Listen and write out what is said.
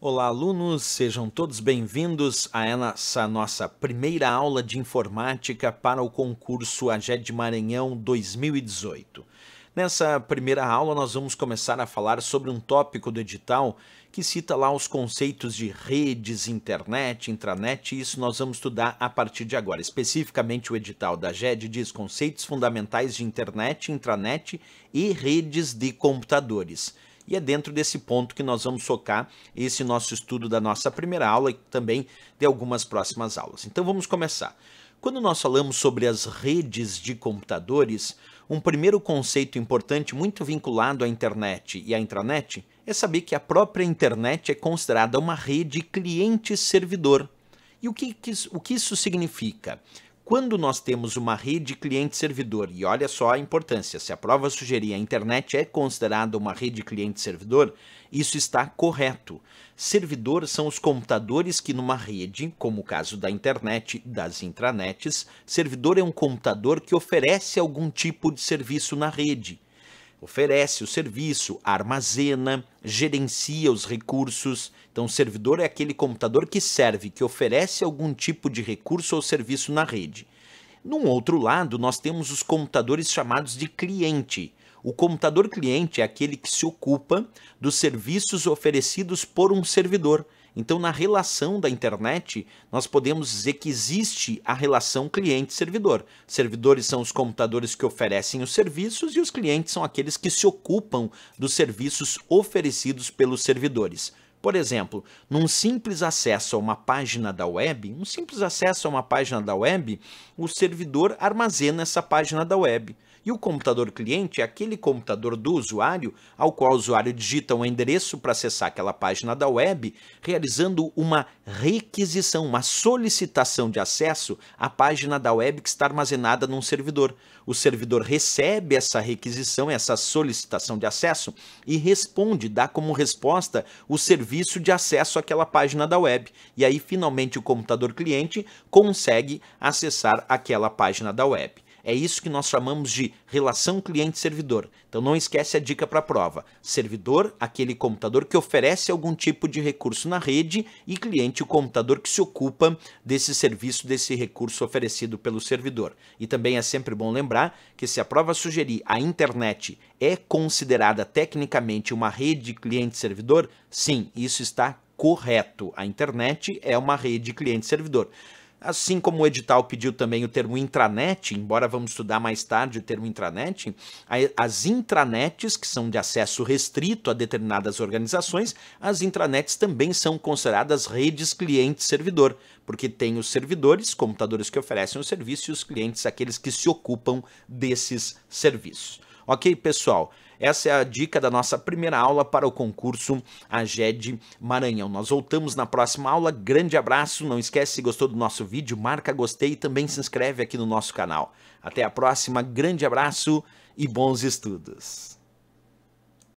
Olá, alunos, sejam todos bem-vindos a essa nossa primeira aula de informática para o concurso AGED Maranhão 2018. Nessa primeira aula, nós vamos começar a falar sobre um tópico do edital que cita lá os conceitos de redes, internet, intranet, e isso nós vamos estudar a partir de agora. Especificamente, o edital da GED diz conceitos fundamentais de internet, intranet e redes de computadores. E é dentro desse ponto que nós vamos focar esse nosso estudo da nossa primeira aula e também de algumas próximas aulas. Então vamos começar. Quando nós falamos sobre as redes de computadores, um primeiro conceito importante muito vinculado à internet e à intranet é saber que a própria internet é considerada uma rede cliente-servidor. E o que, o que isso significa? quando nós temos uma rede cliente-servidor, e olha só a importância, se a prova sugerir a internet é considerada uma rede cliente-servidor, isso está correto. Servidor são os computadores que numa rede, como o caso da internet, das intranets, servidor é um computador que oferece algum tipo de serviço na rede oferece o serviço, armazena, gerencia os recursos. Então, o servidor é aquele computador que serve, que oferece algum tipo de recurso ou serviço na rede. Num outro lado, nós temos os computadores chamados de cliente, o computador cliente é aquele que se ocupa dos serviços oferecidos por um servidor. Então, na relação da internet, nós podemos dizer que existe a relação cliente-servidor. Servidores são os computadores que oferecem os serviços e os clientes são aqueles que se ocupam dos serviços oferecidos pelos servidores. Por exemplo, num simples acesso a uma página da web, um simples acesso a uma página da web, o servidor armazena essa página da web. E o computador cliente é aquele computador do usuário ao qual o usuário digita um endereço para acessar aquela página da web, realizando uma requisição, uma solicitação de acesso à página da web que está armazenada num servidor. O servidor recebe essa requisição, essa solicitação de acesso e responde, dá como resposta o serviço de acesso àquela página da web. E aí, finalmente, o computador cliente consegue acessar aquela página da web. É isso que nós chamamos de relação cliente-servidor. Então não esquece a dica para a prova. Servidor, aquele computador que oferece algum tipo de recurso na rede e cliente, o computador que se ocupa desse serviço, desse recurso oferecido pelo servidor. E também é sempre bom lembrar que se a prova sugerir a internet é considerada tecnicamente uma rede cliente-servidor, sim, isso está correto. A internet é uma rede cliente-servidor. Assim como o edital pediu também o termo intranet, embora vamos estudar mais tarde o termo intranet, as intranets, que são de acesso restrito a determinadas organizações, as intranets também são consideradas redes cliente-servidor, porque tem os servidores, computadores que oferecem o serviço, e os clientes, aqueles que se ocupam desses serviços. Ok, pessoal? Essa é a dica da nossa primeira aula para o concurso AGED Maranhão. Nós voltamos na próxima aula. Grande abraço. Não esquece, se gostou do nosso vídeo, marca gostei e também se inscreve aqui no nosso canal. Até a próxima. Grande abraço e bons estudos.